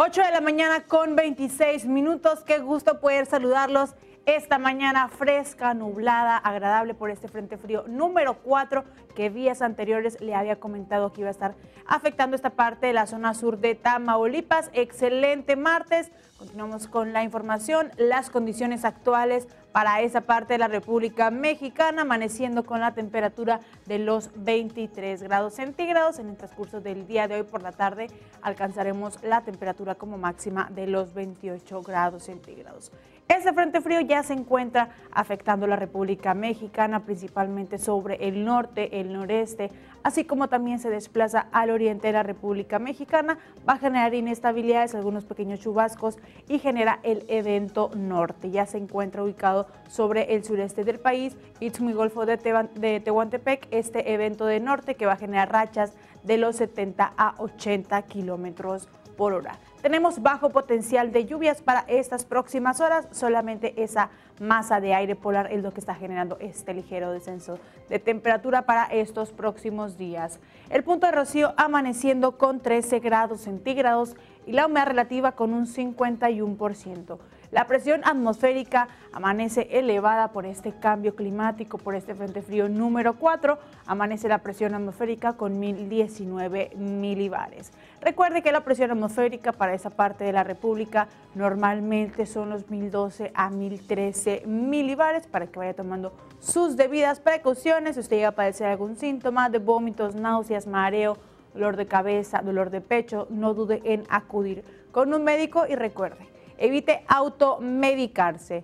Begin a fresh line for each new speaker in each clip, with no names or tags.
8 de la mañana con 26 minutos. Qué gusto poder saludarlos esta mañana fresca, nublada, agradable por este frente frío número 4 que días anteriores le había comentado que iba a estar afectando esta parte de la zona sur de Tamaulipas. Excelente martes. Continuamos con la información, las condiciones actuales para esa parte de la República Mexicana, amaneciendo con la temperatura de los 23 grados centígrados. En el transcurso del día de hoy por la tarde alcanzaremos la temperatura como máxima de los 28 grados centígrados. Ese frente frío ya se encuentra afectando la República Mexicana, principalmente sobre el norte, el noreste, así como también se desplaza al oriente de la República Mexicana, va a generar inestabilidades, algunos pequeños chubascos y genera el evento norte. Ya se encuentra ubicado sobre el sureste del país, Istmo Golfo de, de Tehuantepec, este evento de norte que va a generar rachas de los 70 a 80 kilómetros por hora. Tenemos bajo potencial de lluvias para estas próximas horas, solamente esa masa de aire polar es lo que está generando este ligero descenso de temperatura para estos próximos días. El punto de rocío amaneciendo con 13 grados centígrados y la humedad relativa con un 51%. La presión atmosférica amanece elevada por este cambio climático, por este frente frío número 4. Amanece la presión atmosférica con 1019 milibares. Recuerde que la presión atmosférica para esa parte de la República normalmente son los 1012 a 1013 milibares para que vaya tomando sus debidas precauciones. Si usted llega a padecer algún síntoma de vómitos, náuseas, mareo, dolor de cabeza, dolor de pecho, no dude en acudir con un médico y recuerde, evite automedicarse.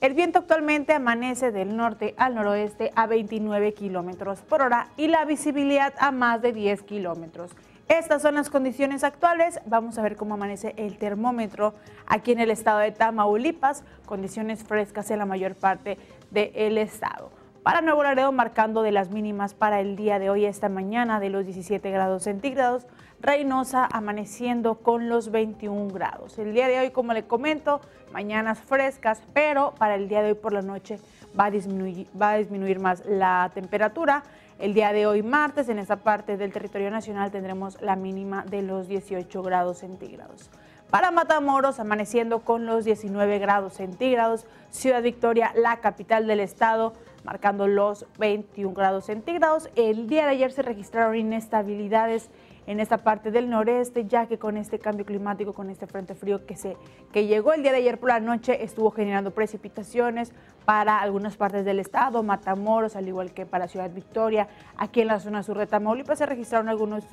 El viento actualmente amanece del norte al noroeste a 29 kilómetros por hora y la visibilidad a más de 10 kilómetros. Estas son las condiciones actuales. Vamos a ver cómo amanece el termómetro aquí en el estado de Tamaulipas. Condiciones frescas en la mayor parte del estado. Para Nuevo Laredo, marcando de las mínimas para el día de hoy, esta mañana, de los 17 grados centígrados, Reynosa amaneciendo con los 21 grados. El día de hoy, como le comento, mañanas frescas, pero para el día de hoy por la noche va a disminuir, más la temperatura. El día de hoy, martes, en esta parte del territorio nacional tendremos la mínima de los 18 grados centígrados. Para Matamoros, amaneciendo con los 19 grados centígrados. Ciudad Victoria, la capital del estado, marcando los 21 grados centígrados. El día de ayer se registraron inestabilidades en esta parte del noreste, ya que con este cambio climático, con este frente frío que, se, que llegó el día de ayer por la noche, estuvo generando precipitaciones para algunas partes del estado, Matamoros, al igual que para Ciudad Victoria. Aquí en la zona sur de Tamaulipas se registraron algunos,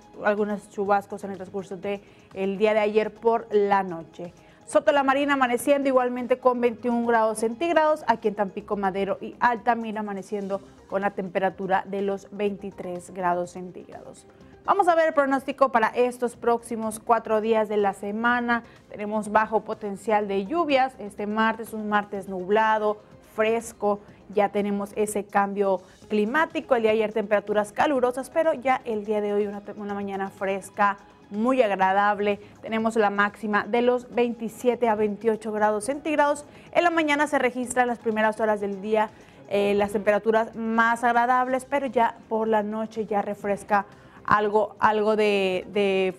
chubascos en el transcurso del el día de ayer por la noche. Soto la Marina amaneciendo igualmente con 21 grados centígrados, aquí en Tampico Madero y Altamira amaneciendo con la temperatura de los 23 grados centígrados. Vamos a ver el pronóstico para estos próximos cuatro días de la semana. Tenemos bajo potencial de lluvias. Este martes, es un martes nublado, fresco. Ya tenemos ese cambio climático. El día de ayer temperaturas calurosas, pero ya el día de hoy una, mañana fresca, muy agradable. Tenemos la máxima de los 27 a 28 grados centígrados. En la mañana se registran las primeras horas del día eh, las temperaturas más agradables, pero ya por la noche ya refresca algo, algo de,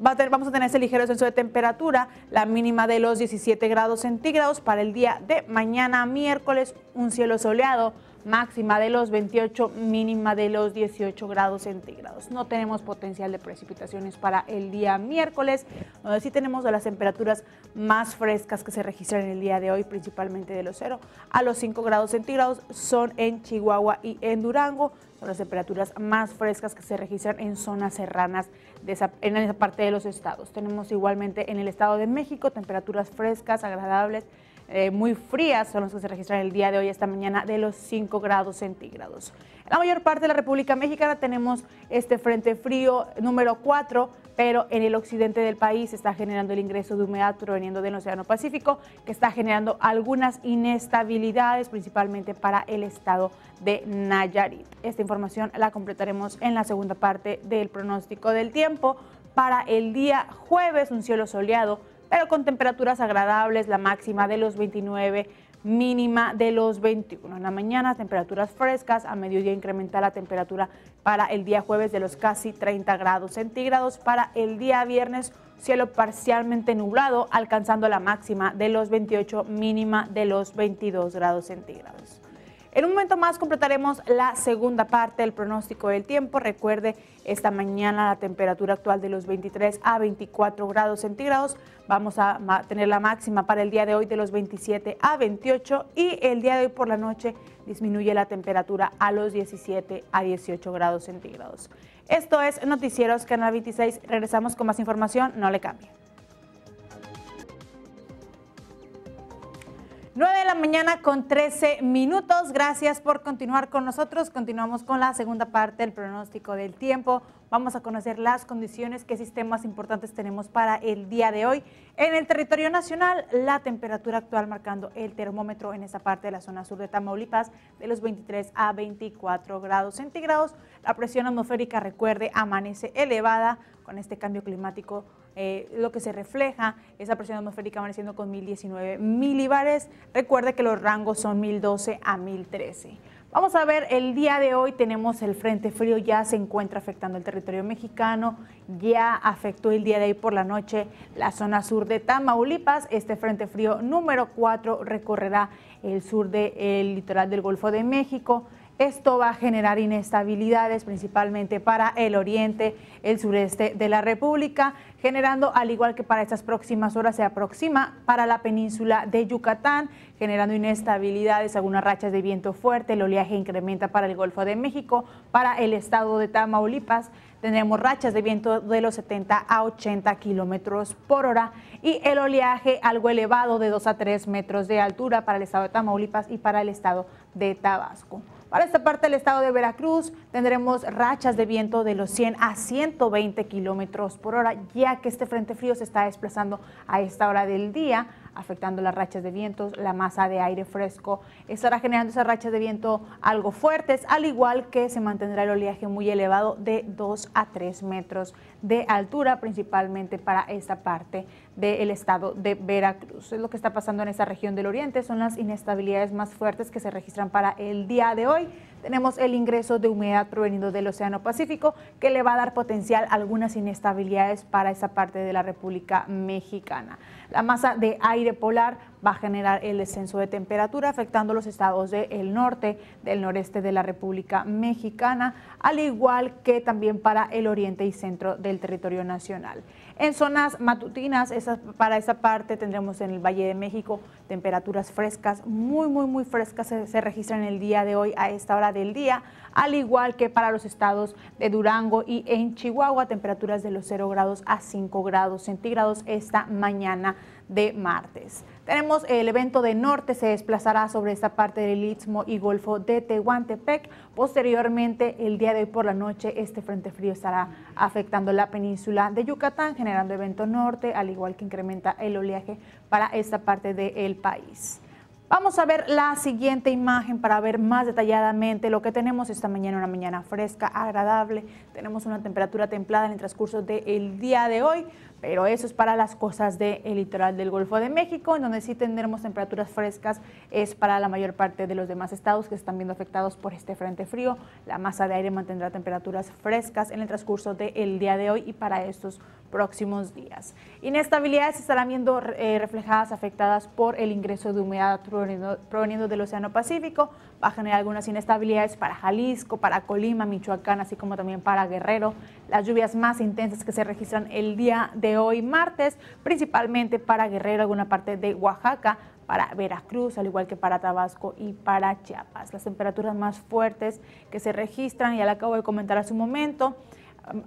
vamos a tener ese ligero descenso de temperatura, la mínima de los 17 grados centígrados para el día de mañana miércoles, un cielo soleado, máxima de los 28, mínima de los 18 grados centígrados. No tenemos potencial de precipitaciones para el día miércoles, donde sí tenemos las temperaturas más frescas que se registran en el día de hoy, principalmente de los 0 a los 5 grados centígrados, son en Chihuahua y en Durango las temperaturas más frescas que se registran en zonas serranas en esa parte de los estados. Tenemos igualmente en el Estado de México temperaturas frescas, agradables, eh, muy frías son las que se registran el día de hoy, esta mañana, de los 5 grados centígrados. En la mayor parte de la República Mexicana tenemos este frente frío número 4, pero en el occidente del país está generando el ingreso de humedad proveniendo del Océano Pacífico, que está generando algunas inestabilidades, principalmente para el estado de Nayarit. Esta información la completaremos en la segunda parte del pronóstico del tiempo. Para el día jueves, un cielo soleado pero con temperaturas agradables, la máxima de los 29 mínima de los 21 en la mañana, temperaturas frescas, a mediodía incrementa la temperatura para el día jueves de los casi 30 grados centígrados, para el día viernes cielo parcialmente nublado, alcanzando la máxima de los 28, mínima de los 22 grados centígrados. En un momento más completaremos la segunda parte del pronóstico del tiempo. Recuerde, esta mañana la temperatura actual de los 23 a 24 grados centígrados. Vamos a tener la máxima para el día de hoy de los 27 a 28 y el día de hoy por la noche disminuye la temperatura a los 17 a 18 grados centígrados. Esto es Noticieros Canal 26. Regresamos con más información. No le cambie. 9 de la mañana con 13 minutos. Gracias por continuar con nosotros. Continuamos con la segunda parte del pronóstico del tiempo. Vamos a conocer las condiciones, qué sistemas importantes tenemos para el día de hoy. En el territorio nacional, la temperatura actual marcando el termómetro en esta parte de la zona sur de Tamaulipas de los 23 a 24 grados centígrados. La presión atmosférica, recuerde, amanece elevada con este cambio climático eh, lo que se refleja esa presión atmosférica amaneciendo con 1019 milibares. Recuerde que los rangos son 1012 a 1013. Vamos a ver, el día de hoy tenemos el Frente Frío, ya se encuentra afectando el territorio mexicano, ya afectó el día de hoy por la noche la zona sur de Tamaulipas. Este Frente Frío número 4 recorrerá el sur del litoral del Golfo de México esto va a generar inestabilidades principalmente para el oriente, el sureste de la República, generando, al igual que para estas próximas horas se aproxima para la península de Yucatán, generando inestabilidades, algunas rachas de viento fuerte, el oleaje incrementa para el Golfo de México, para el estado de Tamaulipas, tendremos rachas de viento de los 70 a 80 kilómetros por hora y el oleaje algo elevado de 2 a 3 metros de altura para el estado de Tamaulipas y para el estado de Tabasco. Para esta parte del estado de Veracruz tendremos rachas de viento de los 100 a 120 kilómetros por hora, ya que este frente frío se está desplazando a esta hora del día afectando las rachas de vientos, la masa de aire fresco estará generando esas rachas de viento algo fuertes, al igual que se mantendrá el oleaje muy elevado de 2 a 3 metros de altura, principalmente para esta parte del estado de Veracruz. Es lo que está pasando en esta región del oriente, son las inestabilidades más fuertes que se registran para el día de hoy tenemos el ingreso de humedad provenido del Océano Pacífico que le va a dar potencial algunas inestabilidades para esa parte de la República Mexicana. La masa de aire polar va a generar el descenso de temperatura afectando los estados del norte, del noreste de la República Mexicana, al igual que también para el oriente y centro del territorio nacional. En zonas matutinas, para esa parte tendremos en el Valle de México temperaturas frescas, muy, muy, muy frescas se, se registran el día de hoy a esta hora del día al igual que para los estados de Durango y en Chihuahua, temperaturas de los 0 grados a 5 grados centígrados esta mañana de martes. Tenemos el evento de norte, se desplazará sobre esta parte del Istmo y Golfo de Tehuantepec. Posteriormente, el día de hoy por la noche, este frente frío estará afectando la península de Yucatán, generando evento norte, al igual que incrementa el oleaje para esta parte del país. Vamos a ver la siguiente imagen para ver más detalladamente lo que tenemos esta mañana, una mañana fresca, agradable. Tenemos una temperatura templada en el transcurso del día de hoy, pero eso es para las cosas del eh, litoral del Golfo de México, en donde sí tendremos temperaturas frescas, es para la mayor parte de los demás estados que están viendo afectados por este frente frío. La masa de aire mantendrá temperaturas frescas en el transcurso del día de hoy y para estos próximos días. Inestabilidades estarán viendo eh, reflejadas, afectadas por el ingreso de humedad proveniendo, proveniendo del Océano Pacífico. Va a generar algunas inestabilidades para Jalisco, para Colima, Michoacán, así como también para Guerrero. Las lluvias más intensas que se registran el día de hoy martes, principalmente para Guerrero, alguna parte de Oaxaca, para Veracruz, al igual que para Tabasco y para Chiapas. Las temperaturas más fuertes que se registran, ya la acabo de comentar hace un momento,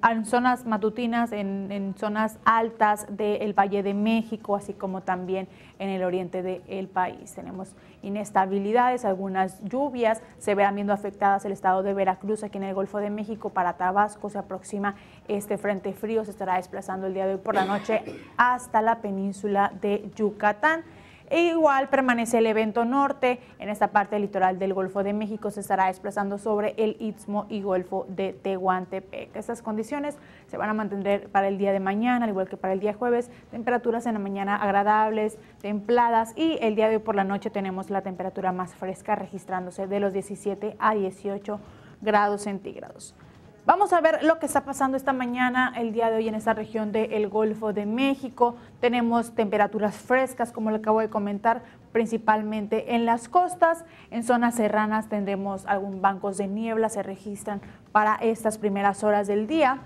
en zonas matutinas, en, zonas altas del Valle de México, así como también en el oriente del país. Tenemos inestabilidades, algunas lluvias, se verán viendo afectadas el estado de Veracruz, aquí en el Golfo de México, para Tabasco se aproxima este frente frío, se estará desplazando el día de hoy por la noche hasta la península de Yucatán. E igual permanece el evento norte. En esta parte litoral del Golfo de México se estará desplazando sobre el Istmo y Golfo de Tehuantepec. Estas condiciones se van a mantener para el día de mañana, al igual que para el día jueves. Temperaturas en la mañana agradables, templadas y el día de hoy por la noche tenemos la temperatura más fresca registrándose de los 17 a 18 grados centígrados. Vamos a ver lo que está pasando esta mañana, el día de hoy en esta región del Golfo de México. Tenemos temperaturas frescas, como le acabo de comentar, principalmente en las costas. En zonas serranas tendremos algún bancos de niebla, se registran para estas primeras horas del día.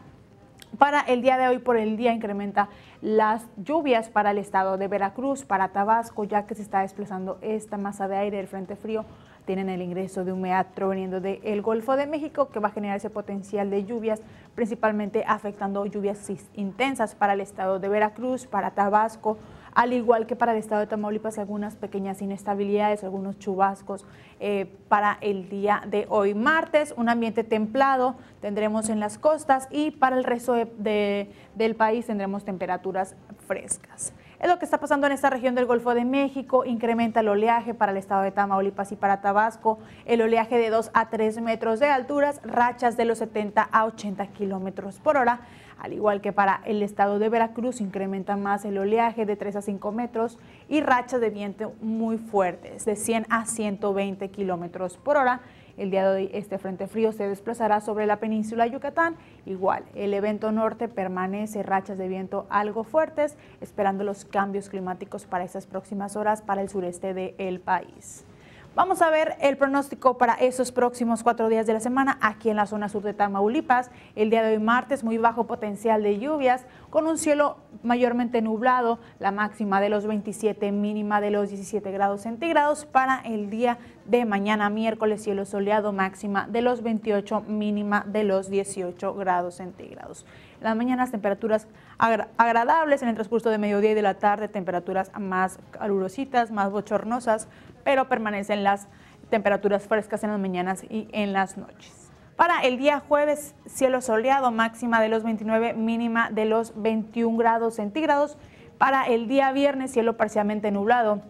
Para el día de hoy, por el día, incrementa las lluvias para el estado de Veracruz, para Tabasco, ya que se está desplazando esta masa de aire del Frente Frío tienen el ingreso de un meatro veniendo del Golfo de México que va a generar ese potencial de lluvias, principalmente afectando lluvias intensas para el estado de Veracruz, para Tabasco, al igual que para el estado de Tamaulipas algunas pequeñas inestabilidades, algunos chubascos eh, para el día de hoy martes, un ambiente templado tendremos en las costas y para el resto del país tendremos temperaturas frescas. Es lo que está pasando en esta región del Golfo de México. Incrementa el oleaje para el estado de Tamaulipas y para Tabasco. El oleaje de 2 a 3 metros de alturas, rachas de los 70 a 80 kilómetros por hora. Al igual que para el estado de Veracruz, incrementa más el oleaje de 3 a 5 metros y rachas de viento muy fuertes, de 100 a 120 kilómetros por hora. El día de hoy este frente frío se desplazará sobre la península Yucatán. Igual, el evento norte permanece rachas de viento algo fuertes, esperando los cambios climáticos para estas próximas horas para el sureste del el país. Vamos a ver el pronóstico para esos próximos cuatro días de la semana aquí en la zona sur de Tamaulipas. El día de hoy martes, muy bajo potencial de lluvias, con un cielo mayormente nublado, la máxima de los 27, mínima de los 17 grados centígrados. Para el día de mañana miércoles, cielo soleado, máxima de los 28, mínima de los 18 grados centígrados. las mañanas temperaturas agradables, en el transcurso de mediodía y de la tarde temperaturas más calurositas, más bochornosas, pero permanecen las temperaturas frescas en las mañanas y en las noches. Para el día jueves, cielo soleado, máxima de los 29, mínima de los 21 grados centígrados. Para el día viernes, cielo parcialmente nublado,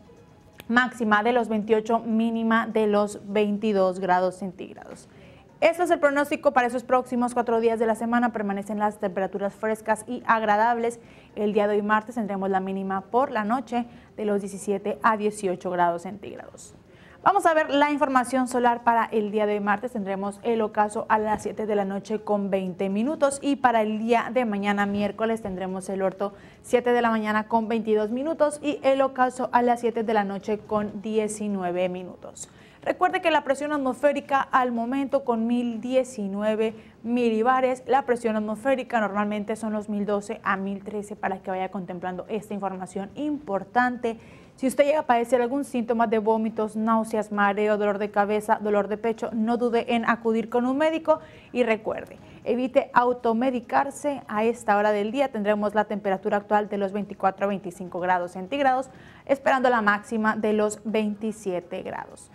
máxima de los 28, mínima de los 22 grados centígrados. Este es el pronóstico para esos próximos cuatro días de la semana. Permanecen las temperaturas frescas y agradables. El día de hoy martes tendremos la mínima por la noche de los 17 a 18 grados centígrados. Vamos a ver la información solar para el día de hoy martes. Tendremos el ocaso a las 7 de la noche con 20 minutos y para el día de mañana miércoles tendremos el orto 7 de la mañana con 22 minutos y el ocaso a las 7 de la noche con 19 minutos. Recuerde que la presión atmosférica al momento con 1019 milibares, la presión atmosférica normalmente son los 1012 a 1013 para que vaya contemplando esta información importante. Si usted llega a padecer algún síntoma de vómitos, náuseas, mareo, dolor de cabeza, dolor de pecho, no dude en acudir con un médico y recuerde, evite automedicarse a esta hora del día. Tendremos la temperatura actual de los 24 a 25 grados centígrados, esperando la máxima de los 27 grados.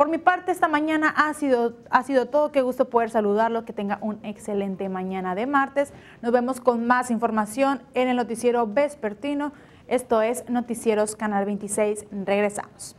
Por mi parte, esta mañana ha sido, ha sido todo. Qué gusto poder saludarlo. Que tenga un excelente mañana de martes. Nos vemos con más información en el noticiero vespertino. Esto es Noticieros Canal 26. Regresamos.